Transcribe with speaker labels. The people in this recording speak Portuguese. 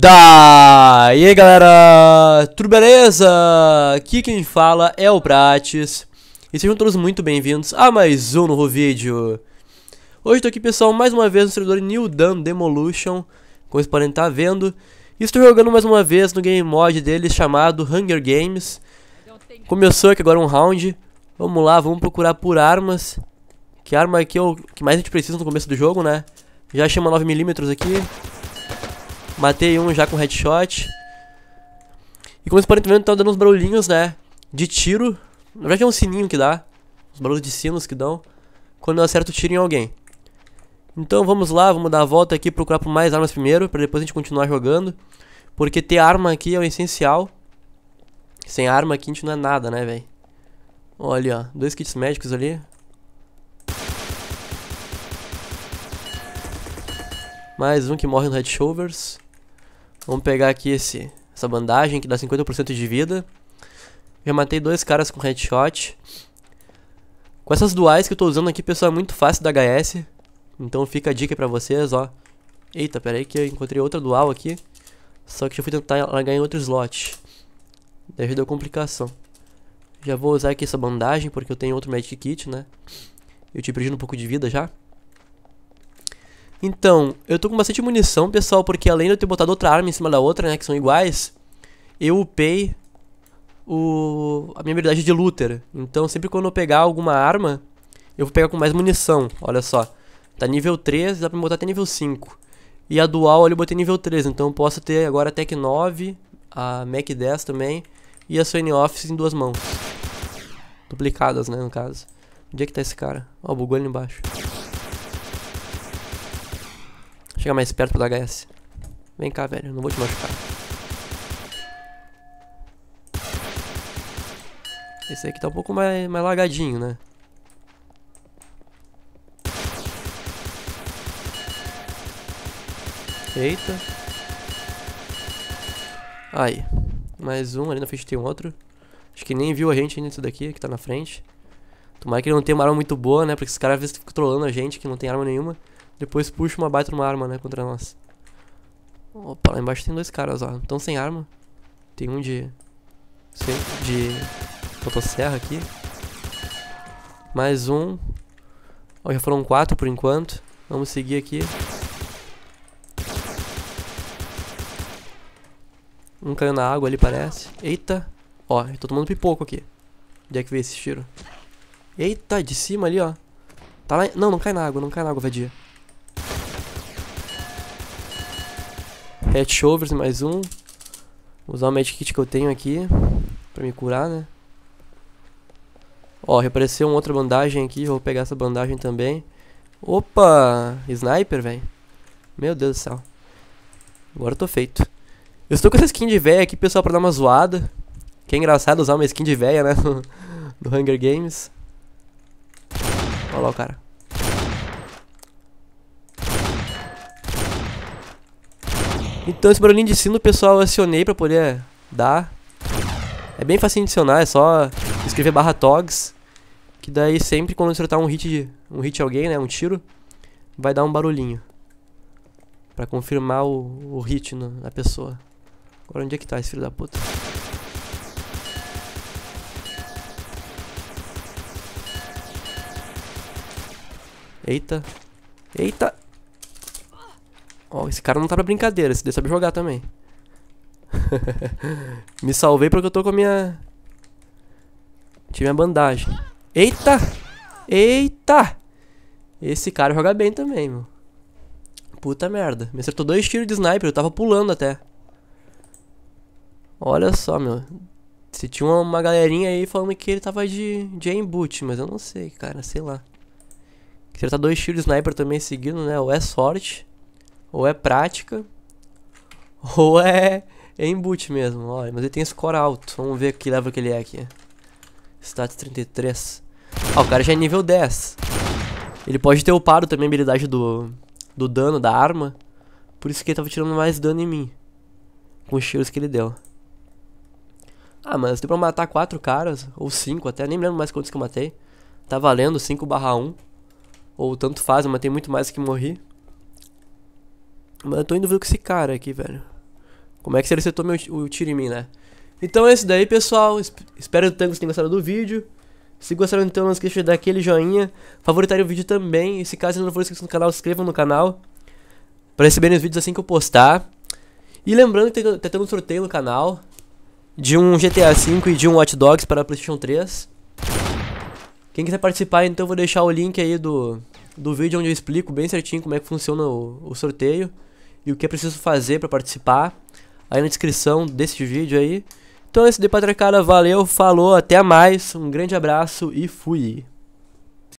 Speaker 1: da e aí galera, tudo beleza? Aqui quem fala é o Prates E sejam todos muito bem-vindos a mais um novo vídeo Hoje estou aqui pessoal, mais uma vez no servidor New Dawn Demolition Como vocês podem estar tá vendo E estou jogando mais uma vez no game mod dele chamado Hunger Games Começou aqui agora um round Vamos lá, vamos procurar por armas Que arma aqui é o que mais a gente precisa no começo do jogo, né? Já chama 9mm aqui Matei um já com headshot. E como vocês podem ver, tá dando uns barulhinhos, né? De tiro. Na verdade é um sininho que dá. Os barulhos de sinos que dão. Quando eu acerto o tiro em alguém. Então vamos lá, vamos dar a volta aqui procurar por mais armas primeiro. Pra depois a gente continuar jogando. Porque ter arma aqui é o essencial. Sem arma aqui a gente não é nada, né, velho? Olha, ó. Dois kits médicos ali. Mais um que morre no Head Vamos pegar aqui esse, essa bandagem que dá 50% de vida. Já matei dois caras com headshot. Com essas duais que eu tô usando aqui, pessoal, é muito fácil da HS. Então fica a dica pra vocês, ó. Eita, pera aí que eu encontrei outra dual aqui. Só que já fui tentar largar em outro slot. Daí já deu complicação. Já vou usar aqui essa bandagem, porque eu tenho outro Magic Kit, né? Eu te perdi um pouco de vida já. Então, eu tô com bastante munição, pessoal, porque além de eu ter botado outra arma em cima da outra, né, que são iguais, eu upei o... a minha habilidade de looter. Então, sempre quando eu pegar alguma arma, eu vou pegar com mais munição, olha só. Tá nível 3, dá pra botar até nível 5. E a dual ali eu botei nível 3, então eu posso ter agora a Tech 9, a Mac 10 também, e a Sony Office em duas mãos. Duplicadas, né, no caso. Onde é que tá esse cara? Ó, bugou ali embaixo mais perto do HS. Vem cá, velho. Não vou te machucar. Esse aqui tá um pouco mais, mais lagadinho, né? Eita. Aí. Mais um. Ali na frente tem um outro. Acho que nem viu a gente ainda isso daqui, que tá na frente. Tomara que ele não tenha uma arma muito boa, né? Porque esse cara às vezes fica trolando a gente, que não tem arma nenhuma. Depois puxa uma baita uma arma, né, contra nós. Opa, lá embaixo tem dois caras, ó. Estão sem arma. Tem um de... Sei, de... Motosserra aqui. Mais um. Ó, já foram quatro por enquanto. Vamos seguir aqui. Um caiu na água ali, parece. Eita. Ó, eu tô tomando pipoco aqui. Onde é que veio esse tiro? Eita, de cima ali, ó. Tá lá... Não, não cai na água, não cai na água, vadia. Pet Shovers, mais um. Vou usar o medkit que eu tenho aqui. Pra me curar, né? Ó, apareceu uma outra bandagem aqui. Vou pegar essa bandagem também. Opa! Sniper, velho. Meu Deus do céu. Agora eu tô feito. Eu estou com essa skin de véia aqui, pessoal, pra dar uma zoada. Que é engraçado usar uma skin de véia, né? Do Hunger Games. Olha lá o cara. Então esse barulhinho de sino, pessoal, eu acionei pra poder dar. É bem fácil de acionar, é só escrever barra togs. Que daí sempre quando acertar um hit de um hit alguém, né, um tiro, vai dar um barulhinho. Pra confirmar o, o hit no, na pessoa. Agora onde é que tá esse filho da puta? Eita. Eita. Ó, esse cara não tá pra brincadeira, esse daí sabe jogar também. Me salvei porque eu tô com a minha... Tive a bandagem. Eita! Eita! Esse cara joga bem também, meu. Puta merda. Me acertou dois tiros de sniper, eu tava pulando até. Olha só, meu. Se tinha uma galerinha aí falando que ele tava de, de embute, mas eu não sei, cara, sei lá. Acertar dois tiros de sniper também seguindo, né? Ou é sorte, ou é prática, ou é, é embute mesmo. Olha, mas ele tem score alto. Vamos ver que level que ele é aqui. Status 33. Ah, o cara já é nível 10. Ele pode ter upado também a habilidade do, do dano, da arma. Por isso que ele tava tirando mais dano em mim. Com os tiros que ele deu. Ah, mas deu pra matar quatro caras, ou cinco até, nem lembro mais quantos que eu matei. Tá valendo, 5 barra 1. Ou tanto faz, eu matei muito mais que morri. Mas eu tô em dúvida com esse cara aqui, velho. Como é que ele acertou meu, o tiro em mim, né? Então é isso daí, pessoal. Espero que vocês tenham gostado do vídeo. Se gostaram, então não esqueça de dar aquele joinha. Favoritar o vídeo também. E se caso ainda não for inscrito no canal, se inscrevam no canal. Pra receberem os vídeos assim que eu postar. E lembrando que tá tendo um sorteio no canal. De um GTA V e de um Watch Dogs para Playstation 3. Quem quiser participar, então eu vou deixar o link aí do, do vídeo onde eu explico bem certinho como é que funciona o, o sorteio e o que é preciso fazer para participar aí na descrição desse vídeo aí. Então esse é de patracada, valeu, falou, até mais, um grande abraço e fui!